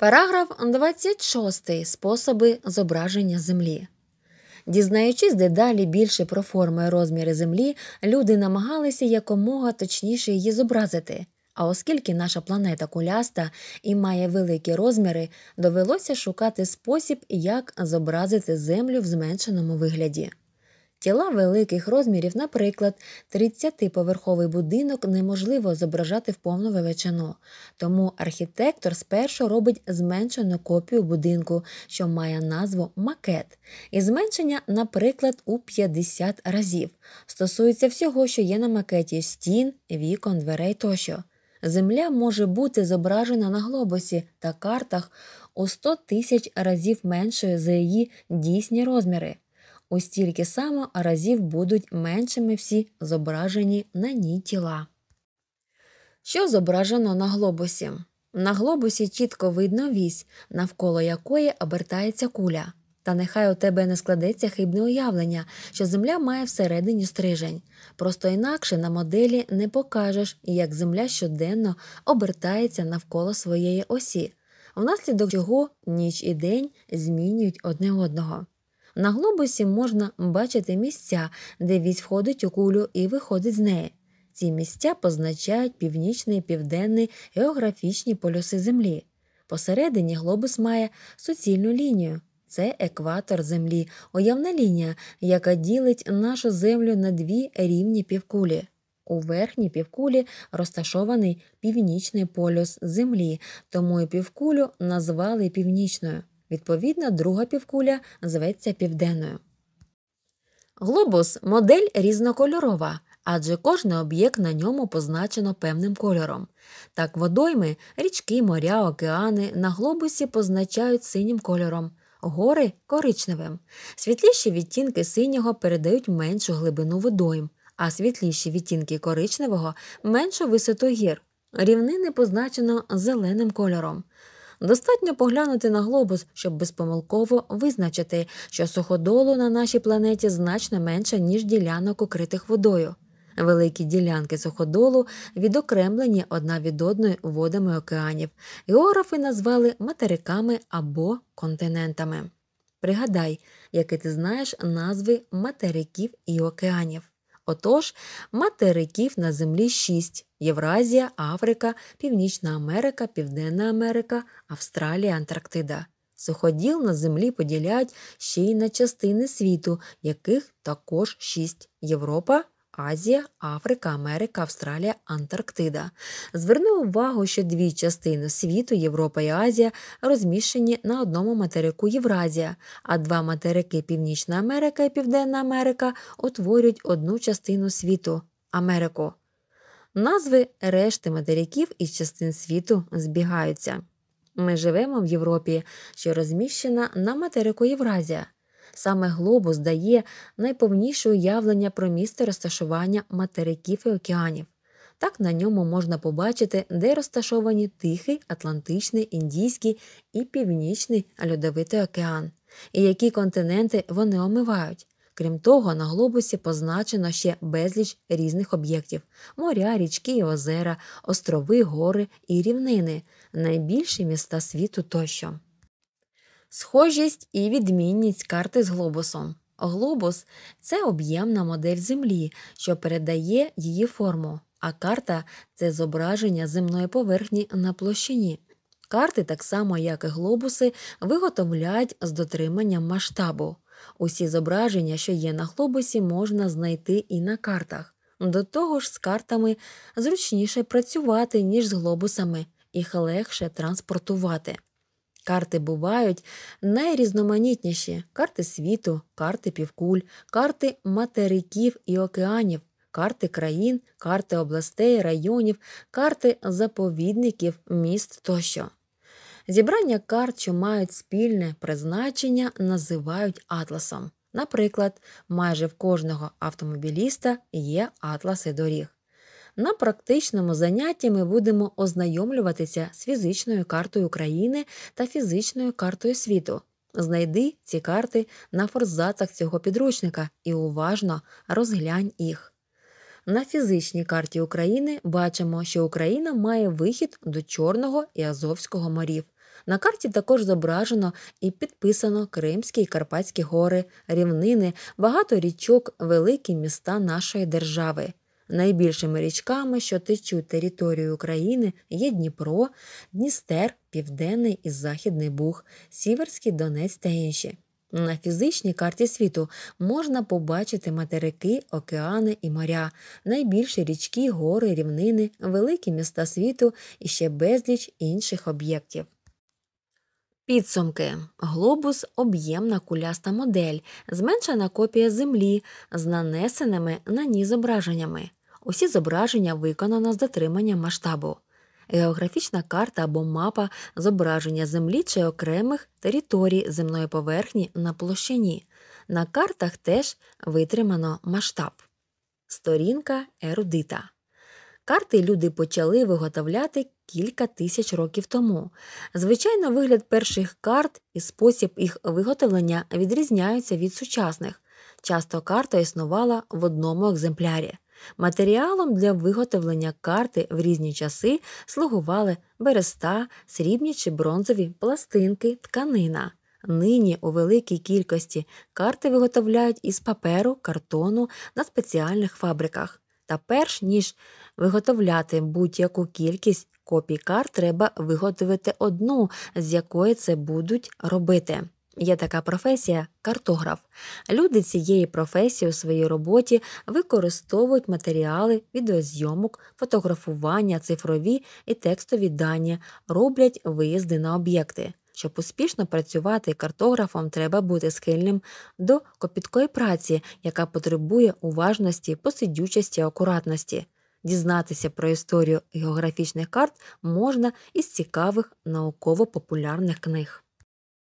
Параграф 26. Способи зображення землі. Дізнаючись дедалі більше про форми і розміри землі, люди намагалися якомога точніше її зобразити. А оскільки наша планета куляста і має великі розміри, довелося шукати спосіб, як зобразити землю в зменшеному вигляді. Тіла великих розмірів, наприклад, 30-поверховий будинок неможливо зображати в повну величину, тому архітектор спершу робить зменшену копію будинку, що має назву макет, і зменшення, наприклад, у 50 разів. Стосується всього, що є на макеті стін, вікон, дверей тощо. Земля може бути зображена на глобусі та картах у 100 тисяч разів меншою за її дійсні розміри ось тільки само разів будуть меншими всі зображені на ній тіла. Що зображено на глобусі? На глобусі чітко видно вісь, навколо якої обертається куля. Та нехай у тебе не складеться хибне уявлення, що земля має всередині стрижень. Просто інакше на моделі не покажеш, як земля щоденно обертається навколо своєї осі, внаслідок чого ніч і день змінюють одне одного. На глобусі можна бачити місця, де вісь входить у кулю і виходить з неї. Ці місця позначають північний і південний географічні полюси Землі. Посередині глобус має суцільну лінію. Це екватор Землі, уявна лінія, яка ділить нашу землю на дві рівні півкулі. У верхній півкулі розташований північний полюс Землі, тому і півкулю назвали північною. Відповідно, друга півкуля зветься південною. Глобус модель різнокольорова, адже кожний об'єкт на ньому позначено певним кольором. Так водойми, річки, моря, океани на глобусі позначають синім кольором, гори коричневим. Світліші відтінки синього передають меншу глибину водойм, а світліші відтінки коричневого меншу висоту гір. Рівнини позначено зеленим кольором. Достатньо поглянути на глобус, щоб безпомилково визначити, що суходолу на нашій планеті значно менше, ніж ділянок, укритих водою. Великі ділянки суходолу відокремлені одна від одної водами океанів. Географи назвали материками або континентами. Пригадай, які ти знаєш назви материків і океанів. Отож, материків на землі шість: Євразія, Африка, Північна Америка, Південна Америка, Австралія, Антарктида. Суходіл на землі поділяють ще й на частини світу, яких також шість Європа. Азія, Африка, Америка, Австралія, Антарктида. Зверни увагу, що дві частини світу, Європа і Азія, розміщені на одному материку Євразія, а два материки Північна Америка і Південна Америка утворюють одну частину світу Америку. Назви решти материків із частин світу збігаються. Ми живемо в Європі, що розміщена на материку Євразія. Саме глобус дає найповніше уявлення про місце розташування материків і океанів. Так на ньому можна побачити, де розташовані Тихий, Атлантичний, Індійський і Північний Льодовитий океан, і які континенти вони омивають. Крім того, на глобусі позначено ще безліч різних об'єктів: моря, річки і озера, острови, гори і рівнини, найбільші міста світу тощо. Схожість і відмінність карти з глобусом. Глобус це об'ємна модель Землі, що передає її форму, а карта це зображення земної поверхні на площині. Карти, так само як і глобуси, виготовляють з дотриманням масштабу. Усі зображення, що є на глобусі, можна знайти і на картах. До того ж, з картами зручніше працювати, ніж з глобусами, їх легше транспортувати. Карти бувають найрізноманітніші карти світу, карти півкуль, карти материків і океанів, карти країн, карти областей, районів, карти заповідників, міст тощо. Зібрання карт, що мають спільне призначення, називають атласом. Наприклад, майже в кожного автомобіліста є атласи доріг. На практичному занятті ми будемо ознайомлюватися з фізичною картою країни та фізичною картою світу. Знайди ці карти на форзацах цього підручника і уважно розглянь їх. На фізичній карті України бачимо, що Україна має вихід до Чорного і Азовського морів. На карті також зображено і підписано Кримські і Карпатські гори, рівнини, багато річок, великі міста нашої держави. Найбільшими річками, що течуть територією України, є Дніпро, Дністер, Південний і Західний Буг, Сіверський Донець та інші. На фізичній карті світу можна побачити материки, океани і моря, найбільші річки, гори, рівнини, великі міста світу і ще безліч інших об'єктів. Підсумки. Глобус об'ємна куляста модель, зменшена копія землі з нанесеними на ній зображеннями. Усі зображення виконано з дотриманням масштабу. Географічна карта або мапа зображення землі чи окремих територій земної поверхні на площині. На картах теж витримано масштаб. Сторінка ерудита. Карти люди почали виготовляти кілька тисяч років тому. Звичайно, вигляд перших карт і спосіб їх виготовлення відрізняються від сучасних. Часто карта існувала в одному екземплярі. Матеріалом для виготовлення карти в різні часи слугували береста, срібні чи бронзові пластинки, тканина. Нині у великій кількості карти виготовляють із паперу, картону на спеціальних фабриках. Та перш ніж виготовляти будь-яку кількість копій карт, треба виготовити одну, з якої це будуть робити. Є така професія картограф. Люди цієї професії у своїй роботі використовують матеріали відеозйомок, фотографування, цифрові і текстові дані, роблять виїзди на об'єкти. Щоб успішно працювати картографом, треба бути схильним до копіткої праці, яка потребує уважності, посидючості, акуратності. Дізнатися про історію географічних карт можна із цікавих науково-популярних книг.